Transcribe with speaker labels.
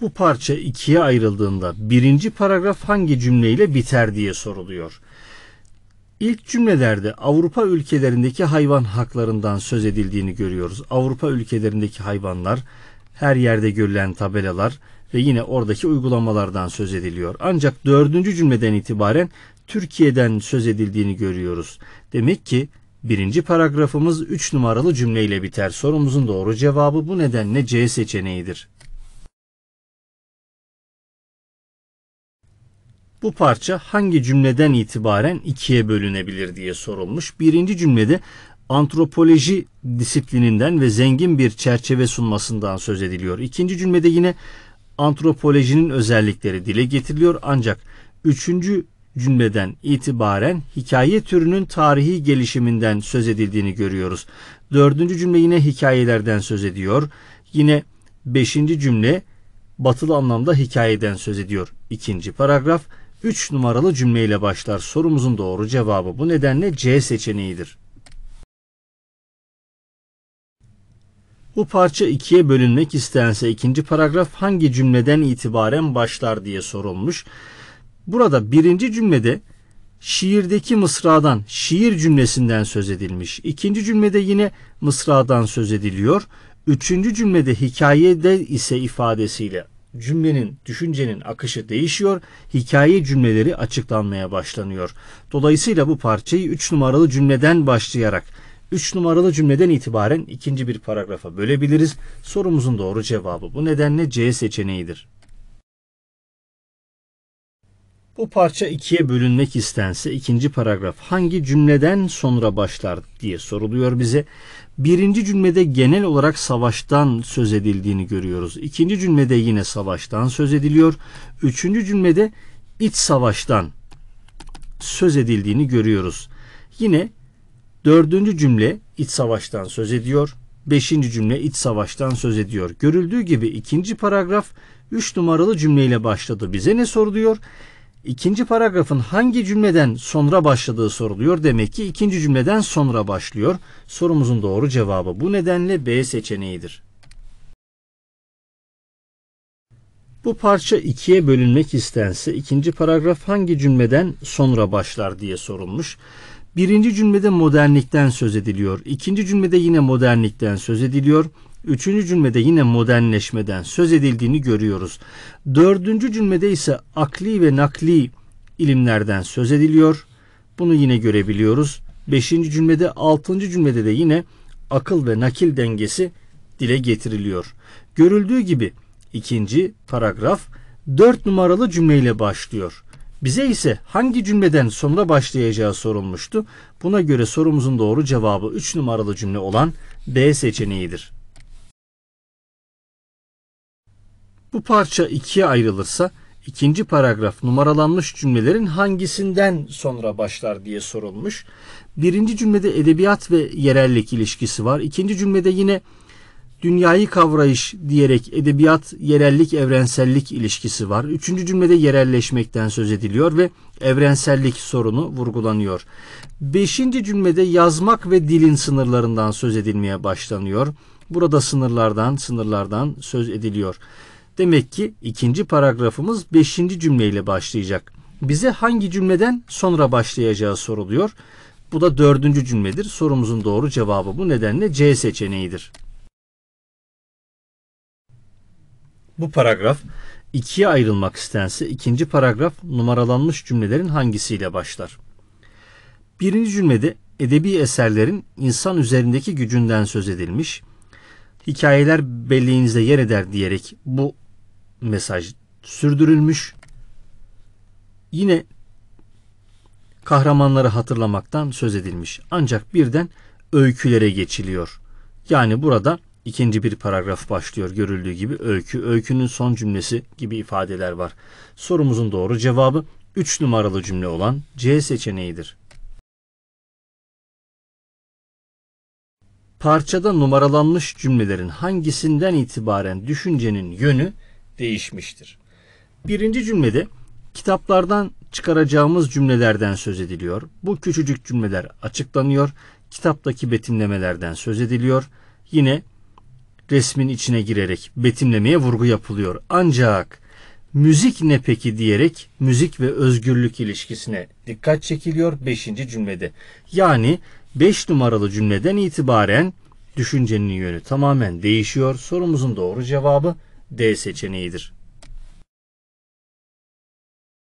Speaker 1: Bu parça ikiye ayrıldığında birinci paragraf hangi cümleyle biter diye soruluyor. İlk cümlelerde Avrupa ülkelerindeki hayvan haklarından söz edildiğini görüyoruz. Avrupa ülkelerindeki hayvanlar, her yerde görülen tabelalar ve yine oradaki uygulamalardan söz ediliyor. Ancak dördüncü cümleden itibaren Türkiye'den söz edildiğini görüyoruz. Demek ki birinci paragrafımız üç numaralı cümleyle biter. Sorumuzun doğru cevabı bu nedenle C seçeneğidir. bu parça hangi cümleden itibaren ikiye bölünebilir diye sorulmuş. Birinci cümlede antropoloji disiplininden ve zengin bir çerçeve sunmasından söz ediliyor. İkinci cümlede yine antropolojinin özellikleri dile getiriliyor ancak üçüncü cümleden itibaren hikaye türünün tarihi gelişiminden söz edildiğini görüyoruz. Dördüncü cümle yine hikayelerden söz ediyor. Yine beşinci cümle batılı anlamda hikayeden söz ediyor. İkinci paragraf 3 numaralı cümleyle başlar. Sorumuzun doğru cevabı bu nedenle C seçeneğidir. Bu parça ikiye bölünmek istense ikinci paragraf hangi cümleden itibaren başlar diye sorulmuş. Burada birinci cümlede şiirdeki mısradan, şiir cümlesinden söz edilmiş. İkinci cümlede yine mısradan söz ediliyor. Üçüncü cümlede hikayede ise ifadesiyle cümlenin, düşüncenin akışı değişiyor, hikaye cümleleri açıklanmaya başlanıyor. Dolayısıyla bu parçayı 3 numaralı cümleden başlayarak 3 numaralı cümleden itibaren ikinci bir paragrafa bölebiliriz. Sorumuzun doğru cevabı bu nedenle C seçeneğidir. Bu parça ikiye bölünmek istense ikinci paragraf hangi cümleden sonra başlar diye soruluyor bize. Birinci cümlede genel olarak savaştan söz edildiğini görüyoruz. İkinci cümlede yine savaştan söz ediliyor. Üçüncü cümlede iç savaştan söz edildiğini görüyoruz. Yine dördüncü cümle iç savaştan söz ediyor. Beşinci cümle iç savaştan söz ediyor. Görüldüğü gibi ikinci paragraf üç numaralı cümleyle başladı. Bize ne soruluyor? İkinci paragrafın hangi cümleden sonra başladığı soruluyor. Demek ki ikinci cümleden sonra başlıyor. Sorumuzun doğru cevabı bu nedenle B seçeneğidir. Bu parça ikiye bölünmek istense ikinci paragraf hangi cümleden sonra başlar diye sorulmuş. Birinci cümlede modernlikten söz ediliyor. İkinci cümlede yine modernlikten söz ediliyor. Üçüncü cümlede yine modernleşmeden söz edildiğini görüyoruz. Dördüncü cümlede ise akli ve nakli ilimlerden söz ediliyor. Bunu yine görebiliyoruz. Beşinci cümlede, altıncı cümlede de yine akıl ve nakil dengesi dile getiriliyor. Görüldüğü gibi ikinci paragraf dört numaralı cümleyle başlıyor. Bize ise hangi cümleden sonra başlayacağı sorulmuştu. Buna göre sorumuzun doğru cevabı 3 numaralı cümle olan B seçeneğidir. Bu parça ikiye ayrılırsa ikinci paragraf numaralanmış cümlelerin hangisinden sonra başlar diye sorulmuş. Birinci cümlede edebiyat ve yerellik ilişkisi var. İkinci cümlede yine dünyayı kavrayış diyerek edebiyat, yerellik, evrensellik ilişkisi var. Üçüncü cümlede yerelleşmekten söz ediliyor ve evrensellik sorunu vurgulanıyor. Beşinci cümlede yazmak ve dilin sınırlarından söz edilmeye başlanıyor. Burada sınırlardan, sınırlardan söz ediliyor. Demek ki ikinci paragrafımız beşinci cümleyle başlayacak. Bize hangi cümleden sonra başlayacağı soruluyor. Bu da dördüncü cümledir. Sorumuzun doğru cevabı bu nedenle C seçeneğidir. Bu paragraf ikiye ayrılmak istense ikinci paragraf numaralanmış cümlelerin hangisiyle başlar? Birinci cümlede edebi eserlerin insan üzerindeki gücünden söz edilmiş. Hikayeler belleğinizde yer eder diyerek bu mesaj sürdürülmüş. Yine kahramanları hatırlamaktan söz edilmiş. Ancak birden öykülere geçiliyor. Yani burada ikinci bir paragraf başlıyor görüldüğü gibi öykü. Öykünün son cümlesi gibi ifadeler var. Sorumuzun doğru cevabı 3 numaralı cümle olan C seçeneğidir. Parçada numaralanmış cümlelerin hangisinden itibaren düşüncenin yönü değişmiştir. Birinci cümlede kitaplardan çıkaracağımız cümlelerden söz ediliyor. Bu küçücük cümleler açıklanıyor. Kitaptaki betimlemelerden söz ediliyor. Yine resmin içine girerek betimlemeye vurgu yapılıyor. Ancak müzik ne peki diyerek müzik ve özgürlük ilişkisine dikkat çekiliyor 5. cümlede. Yani 5 numaralı cümleden itibaren düşüncenin yönü tamamen değişiyor. Sorumuzun doğru cevabı D seçeneğidir.